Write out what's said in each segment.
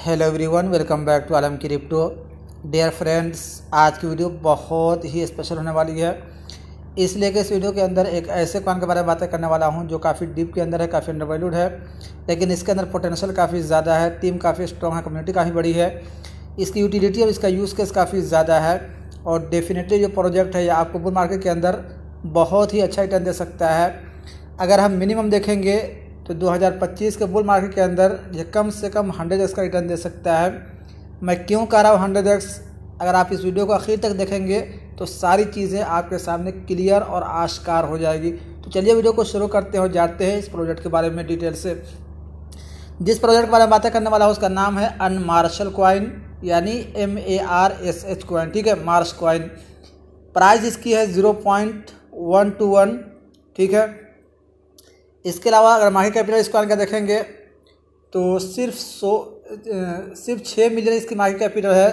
hello everyone welcome back to Alam की crypto dear friends आज की वीडियो बहुत ही स्पेशल होने वाली है इसलिए कि इस वीडियो के अंदर एक ऐसे कॉन के बारे में बातें करने वाला हूं जो काफ़ी डीप के अंदर है काफ़ी अंडरवैल्यूड है लेकिन इसके अंदर पोटेंशियल काफ़ी ज़्यादा है टीम काफ़ी स्ट्रॉन्ग है कम्युनिटी काफ़ी बड़ी है इसकी यूटिलिटी और इसका यूज़ केस काफ़ी ज़्यादा है और डेफिनेटली जो प्रोजेक्ट है ये आपको बुल मार्केट के अंदर बहुत ही अच्छा रिटर्न दे सकता है अगर हम मिनिमम देखेंगे तो 2025 के बुल मार्केट के अंदर ये कम से कम हंड्रेड एक्स का रिटर्न दे सकता है मैं क्यों कह रहा हूँ हंड्रेड एक्स अगर आप इस वीडियो को आखिर तक देखेंगे तो सारी चीज़ें आपके सामने क्लियर और आश्कार हो जाएगी तो चलिए वीडियो को शुरू करते हैं जानते हैं इस प्रोजेक्ट के बारे में डिटेल से जिस प्रोजेक्ट के बारे में बातें करने वाला हूँ उसका नाम है अन मार्शल क्वाइन यानी M A R S H coin ठीक है मार्श क्वाइन प्राइस इसकी है zero point one two one ठीक है इसके अलावा अगर मार्केट कैपिटल इसको का देखेंगे तो सिर्फ सौ सिर्फ छः मिलियन इसकी मार्केट कैपिटल है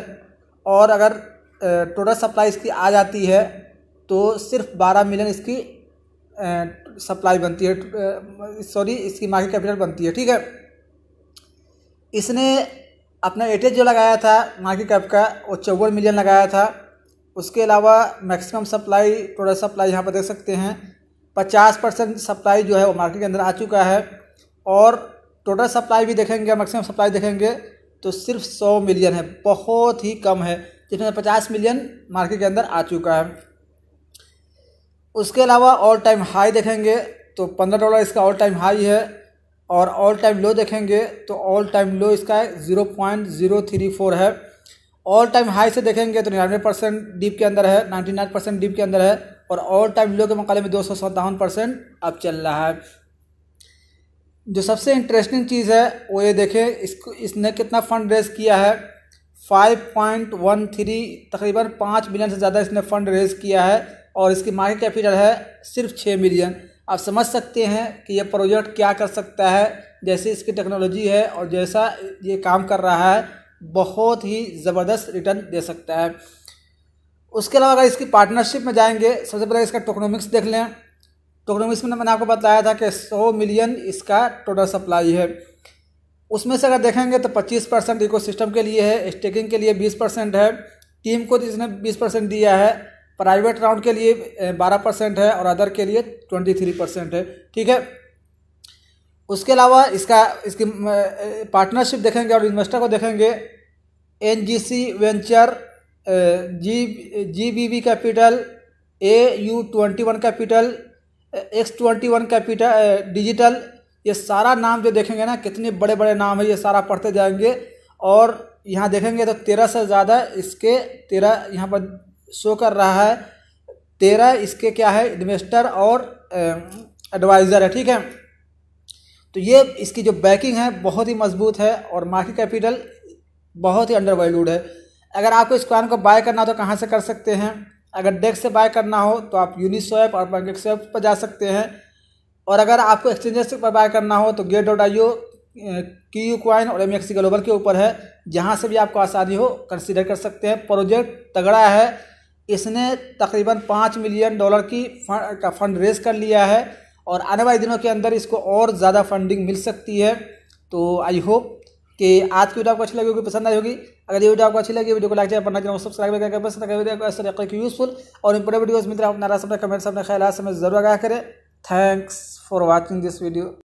और अगर टोटल सप्लाई इसकी आ जाती है तो सिर्फ बारह मिलियन इसकी सप्लाई बनती है सॉरी इसकी मार्केट कैपिटल बनती है ठीक है इसने अपना एटेज जो लगाया था मार्केट कैप का वो चौवन मिलियन लगाया था उसके अलावा मैक्सिमम सप्लाई टोटल सप्लाई यहाँ पर देख सकते हैं पचास परसेंट सप्लाई जो है वो मार्केट के अंदर आ चुका है और टोटल सप्लाई भी देखेंगे मैक्सिमम सप्लाई देखेंगे तो सिर्फ सौ मिलियन है बहुत ही कम है जिसमें पचास मिलियन मार्केट के अंदर आ चुका है उसके अलावा ऑल टाइम हाई देखेंगे तो पंद्रह डॉलर इसका ऑल टाइम हाई है और ऑल टाइम लो देखेंगे तो ऑल टाइम लो इसका zero point zero three four है ऑल टाइम हाई से देखेंगे तो निन्यानवे परसेंट डीप के अंदर है नाइन्टी नाइन परसेंट डीप के अंदर है और ऑल टाइम लो के मुकाबले में दो सौ सत्तावन परसेंट अब चल रहा है जो सबसे इंटरेस्टिंग चीज़ है वो ये देखें इसको इसने कितना फंड रेज किया है 5.13 तकरीबन पाँच मिलियन से ज़्यादा इसने फंड रेज किया है और इसकी मार्केट कैपिटल है सिर्फ छः मिलियन आप समझ सकते हैं कि यह प्रोजेक्ट क्या कर सकता है जैसे इसकी टेक्नोलॉजी है और जैसा ये काम कर रहा है बहुत ही ज़बरदस्त रिटर्न दे सकता है उसके अलावा अगर इसकी पार्टनरशिप में जाएंगे सबसे पहले इसका टोकनोमिक्स देख लें टोकनोमिक्स में मैंने आपको बताया था कि सौ मिलियन इसका टोटल सप्लाई है उसमें से अगर देखेंगे तो पच्चीस परसेंट इको के लिए है स्टेकिंग के लिए बीस परसेंट है टीम को तो इसने बीस परसेंट दिया है प्राइवेट राउंड के लिए बारह परसेंट है और अदर के लिए ट्वेंटी थ्री परसेंट है ठीक है उसके अलावा इसका इसकी पार्टनरशिप देखेंगे और इन्वेस्टर को देखेंगे N G C venture G G B B capital A U twenty one capital X twenty one capital digital ये सारा नाम जो देखेंगे ना कितने बड़े बड़े नाम है ये सारा पढ़ते जाएंगे और यहाँ देखेंगे तो तेरह से ज़्यादा इसके तेरह यहाँ पर शो कर रहा है तेरह इसके क्या है इन्वेस्टर और एडवाइज़र है ठीक है तो ये इसकी जो बैकिंग है बहुत ही मजबूत है और मार्केट कैपिटल बहुत ही अंडर वैल्यूड है अगर आपको इस कॉइन को बाय करना हो तो कहाँ से कर सकते हैं अगर डेक से बाय करना हो तो आप यूनिस्वैप और पैंकेक्स पर जा सकते हैं और अगर आपको एक्सचेंजेस पर बाय करना हो तो gate dot I O KuCoin और एम एक्स ग्लोबल के ऊपर है जहाँ से भी आपको आसानी हो कंसिडर कर सकते हैं प्रोजेक्ट तगड़ा है इसने तकरीबन पाँच मिलियन डॉलर की फंड का फंड रेज कर लिया है और आने वाले दिनों के अंदर इसको और ज़्यादा फंडिंग मिल सकती है तो आई होप कि आज की वीडियो आपको अच्छी लगी होगी पसंद आई होगी अगर ये वीडियो आपको अच्छी लगी वीडियो को लाइक चाहिए पढ़ना चाहिए सब्सक्राइब करके पसंद करके वीडियो को इस तरीके की यूजफुल और इंपोर्टेंट वीडियोस मिलते अपना अपने कमेंट्स अपने ख्याल से जरूर आगा करें thanks for watching this video